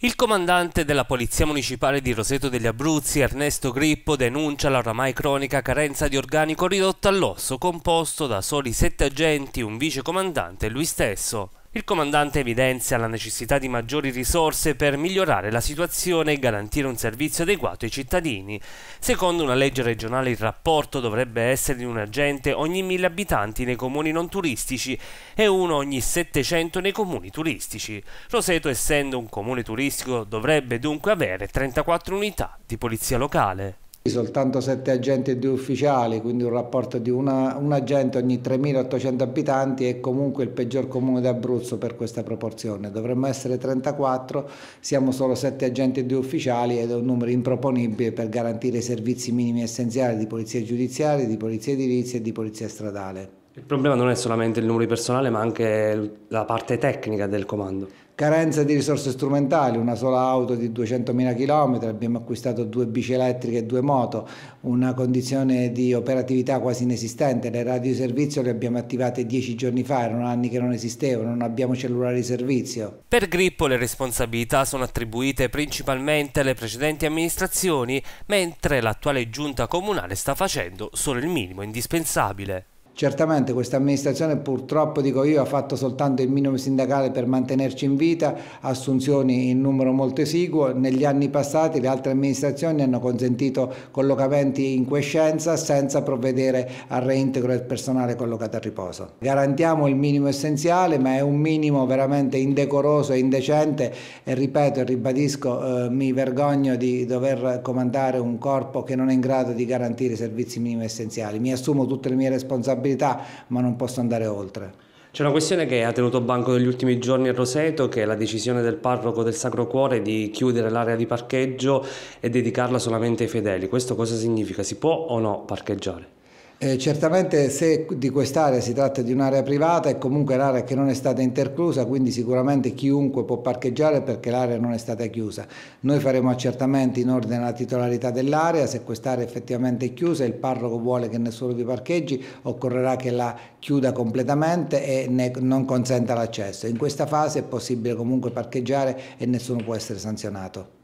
Il comandante della Polizia Municipale di Roseto degli Abruzzi, Ernesto Grippo, denuncia la oramai cronica carenza di organico ridotta all'osso, composto da soli sette agenti, un vicecomandante e lui stesso. Il comandante evidenzia la necessità di maggiori risorse per migliorare la situazione e garantire un servizio adeguato ai cittadini. Secondo una legge regionale il rapporto dovrebbe essere di un agente ogni mille abitanti nei comuni non turistici e uno ogni 700 nei comuni turistici. Roseto, essendo un comune turistico, dovrebbe dunque avere 34 unità di polizia locale soltanto 7 agenti e 2 ufficiali, quindi un rapporto di una, un agente ogni 3.800 abitanti è comunque il peggior comune d'Abruzzo per questa proporzione. Dovremmo essere 34, siamo solo 7 agenti e 2 ufficiali ed è un numero improponibile per garantire i servizi minimi essenziali di polizia giudiziaria, di polizia edilizia e di polizia stradale. Il problema non è solamente il numero di personale ma anche la parte tecnica del comando. Carenza di risorse strumentali, una sola auto di 200.000 km, abbiamo acquistato due bici elettriche e due moto, una condizione di operatività quasi inesistente, le radio di servizio le abbiamo attivate dieci giorni fa, erano anni che non esistevano, non abbiamo cellulari di servizio. Per Grippo le responsabilità sono attribuite principalmente alle precedenti amministrazioni, mentre l'attuale giunta comunale sta facendo solo il minimo indispensabile. Certamente questa amministrazione purtroppo, dico io, ha fatto soltanto il minimo sindacale per mantenerci in vita, assunzioni in numero molto esiguo, negli anni passati le altre amministrazioni hanno consentito collocamenti in quiescenza senza provvedere al reintegro del personale collocato a riposo. Garantiamo il minimo essenziale ma è un minimo veramente indecoroso e indecente e ripeto e ribadisco eh, mi vergogno di dover comandare un corpo che non è in grado di garantire i servizi minimi essenziali. Mi assumo tutte le mie responsabilità responsabilità, ma non posso andare oltre. C'è una questione che ha tenuto banco negli ultimi giorni a Roseto, che è la decisione del parroco del Sacro Cuore di chiudere l'area di parcheggio e dedicarla solamente ai fedeli. Questo cosa significa? Si può o no parcheggiare? Eh, certamente se di quest'area si tratta di un'area privata è comunque l'area che non è stata interclusa, quindi sicuramente chiunque può parcheggiare perché l'area non è stata chiusa. Noi faremo accertamenti in ordine alla titolarità dell'area, se quest'area effettivamente è chiusa, e il parroco vuole che nessuno vi parcheggi, occorrerà che la chiuda completamente e ne, non consenta l'accesso. In questa fase è possibile comunque parcheggiare e nessuno può essere sanzionato.